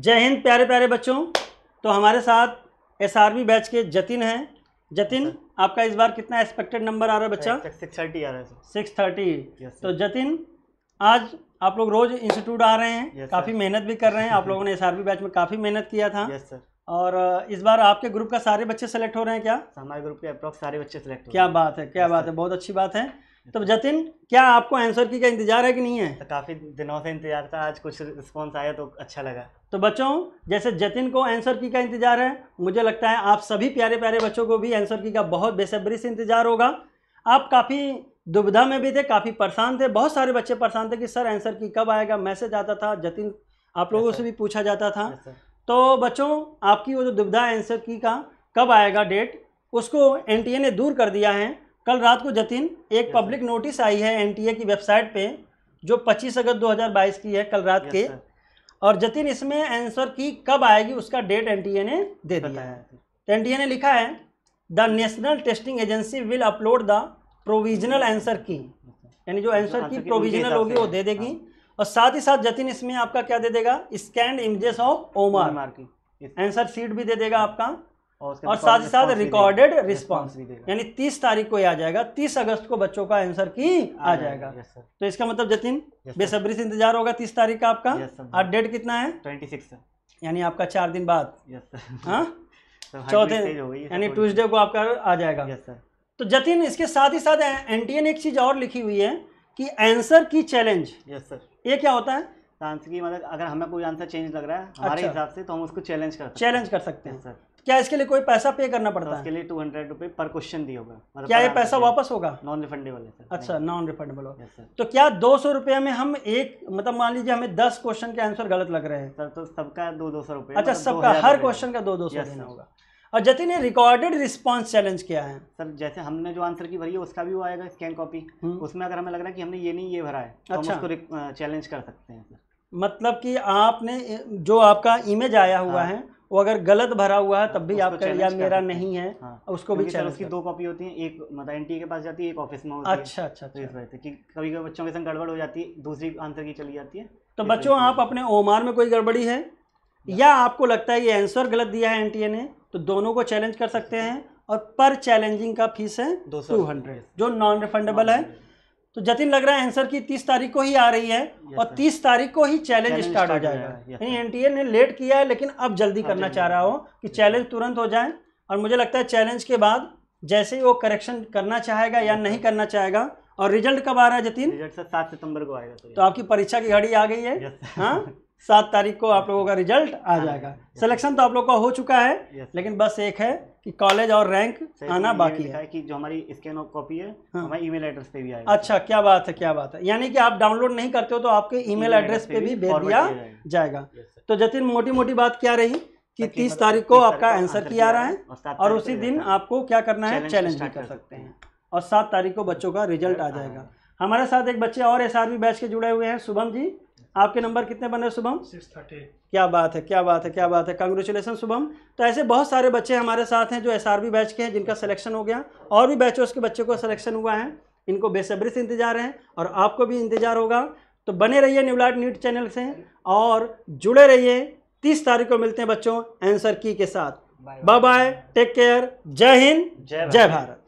जय हिंद प्यारे प्यारे बच्चों तो हमारे साथ एस बैच के जतिन हैं जतिन आपका इस बार कितना एक्सपेक्टेड नंबर आ रहा है बच्चा सिक्स थर्टी आ रहा है सिक्स थर्टी तो जतिन आज आप लोग रोज़ इंस्टीट्यूट आ रहे हैं काफ़ी मेहनत भी कर रहे हैं आप लोगों ने एस बैच में काफ़ी मेहनत किया था सर और इस बार आपके ग्रुप का सारे बच्चे सेलेक्ट हो रहे हैं क्या हमारे ग्रुप के अप्रोक्स सारे बच्चे सेलेक्ट क्या बात है क्या बात है बहुत अच्छी बात है तो जतिन क्या आपको आंसर की का इंतजार है कि नहीं है तो काफ़ी दिनों से इंतजार था आज कुछ रिस्पॉन्स आया तो अच्छा लगा तो बच्चों जैसे जतिन को आंसर की का इंतजार है मुझे लगता है आप सभी प्यारे प्यारे बच्चों को भी आंसर की का बहुत बेसब्री से इंतजार होगा आप काफ़ी दुविधा में भी थे काफ़ी परेशान थे बहुत सारे बच्चे परेशान थे कि सर आंसर की कब आएगा मैसेज आता था जतिन आप लोगों से भी पूछा जाता था तो बच्चों आपकी वो जो दुविधा आंसर की का कब आएगा डेट उसको एन ने दूर कर दिया है कल रात को जतिन एक पब्लिक नोटिस आई है एनटीए की वेबसाइट पे जो 25 अगस्त 2022 की है कल रात के और जतिन इसमें आंसर की कब आएगी उसका डेट एनटीए ने दे दिया है एनटीए तो ने लिखा है the National Testing Agency will upload the provisional answer key यानी जो आंसर की प्रोविजनल होगी वो दे देगी हाँ। और साथ ही साथ जतिन इसमें आपका क्या दे देगा scanned images of OMR answer sheet भी दे देगा आपका और साथ ही साथ रिकॉर्डेड रिस्पॉन्स यानी तीस तारीख को आ जाएगा तीस अगस्त को बच्चों का आंसर की आ जाएगा तो इसका मतलब जतिन बेसब्री से इंतजार होगा तीस तारीख का आपका और डेट कितना है ट्वेंटी यानी आपका चार दिन बाद हाँ? चौथे यानी ट्यूजडे को आपका आ जाएगा तो जतिन इसके साथ ही साथ एनटीए ने एक चीज और लिखी हुई है कि आंसर की चैलेंज यस सर ये क्या होता है आंसर की मतलब अगर हमें कोई आंसर चेंज लग रहा है हमारे अच्छा। हिसाब से तो हम उसको चैलेंज कर चैलेंज कर सकते हैं सर क्या इसके लिए कोई पैसा पे करना तो पड़ता है इसके लिए टू हंड्रेड रुपये पर क्वेश्चन दिए होगा मतलब क्या ये पैसा वापस होगा नॉन रिफंडेबल है अच्छा नॉन रिफंडेबल होगा तो क्या दो सौ रुपये में हम एक मतलब मान लीजिए हमें दस क्वेश्चन के आंसर गलत लग रहे हैं सर तो सबका दो दो सौ रुपये अच्छा मतलब सबका हर क्वेश्चन का दो दो सौ देना होगा और जतिन ने रिकॉर्डेड रिस्पांस चैलेंज किया है सर जैसे हमने जो आंसर की भरी है उसका भी वो आएगा स्कैन हम्म। कॉपी उसमें अगर हमें लग रहा है कि हमने ये नहीं ये भरा है तो अच्छा। हम उसको चैलेंज कर सकते हैं सर मतलब कि आपने जो आपका इमेज आया हुआ हाँ। है वो अगर गलत भरा हुआ है तब भी आपका या मेरा नहीं है हाँ। उसको भी चैलेंज उसकी दो कॉपी होती है एक मतलब एन के पास जाती है एक ऑफिस में होती अच्छा अच्छा तो इस अच्छा। वजह से कि कभी कभी बच्चों के संग गड़बड़ हो जाती है दूसरी आंसर की चली जाती है तो बच्चों आप अपने ओमार में कोई गड़बड़ी है या आपको लगता है ये आंसर गलत दिया है एन ने तो दोनों को चैलेंज कर सकते हैं और पर चैलेंजिंग का फीस है टू हंड्रेड जो नॉन रिफंडेबल है तो जतिन लग रहा है आंसर की तीस तारीख को ही आ रही है और तीस तारीख को ही चैलेंज स्टार्ट हो जाएगा यानी ए ने लेट किया है लेकिन अब जल्दी हाँ, करना चाह रहा हो कि चैलेंज तुरंत हो जाए और मुझे लगता है चैलेंज के बाद जैसे ही वो करेक्शन करना चाहेगा या नहीं करना चाहेगा और रिजल्ट कब आ रहा है जतिन रिजल्ट सर सात सितंबर को आएगा तो आपकी परीक्षा की घड़ी आ गई है हाँ सात तारीख को आप लोगों का रिजल्ट आ हाँ। जाएगा सिलेक्शन तो आप लोग का हो चुका है लेकिन बस एक है कि कॉलेज और रैंक आना बाकी है कि जो हमारी स्कैन कॉपी है हाँ। हमारे ईमेल एड्रेस पे भी आएगा अच्छा क्या बात है क्या बात है यानी कि आप डाउनलोड नहीं करते हो तो आपके ईमेल एड्रेस पे भी भेज दिया जाएगा तो जतिन मोटी मोटी बात क्या रही कि तीस तारीख को आपका आंसर किया आ रहा है और उसी दिन आपको क्या करना है चैलेंज भी कर सकते हैं और सात तारीख को बच्चों का रिजल्ट आ जाएगा हमारे साथ एक बच्चे और एस बैच के जुड़े हुए हैं शुभम जी आपके नंबर कितने बने शुभम सिक्स थर्टी क्या बात है क्या बात है क्या बात है कंग्रेचुलेसन शुभम तो ऐसे बहुत सारे बच्चे हमारे साथ हैं जो एस बैच के हैं जिनका सिलेक्शन हो गया और भी बैचों के बच्चों का सिलेक्शन हुआ है इनको बेसब्री से इंतजार है और आपको भी इंतजार होगा तो बने रहिए न्यूलाइट न्यूज चैनल से और जुड़े रहिए तीस तारीख को मिलते हैं बच्चों आंसर की के साथ बाय बाय टेक केयर जय हिंद जय भारत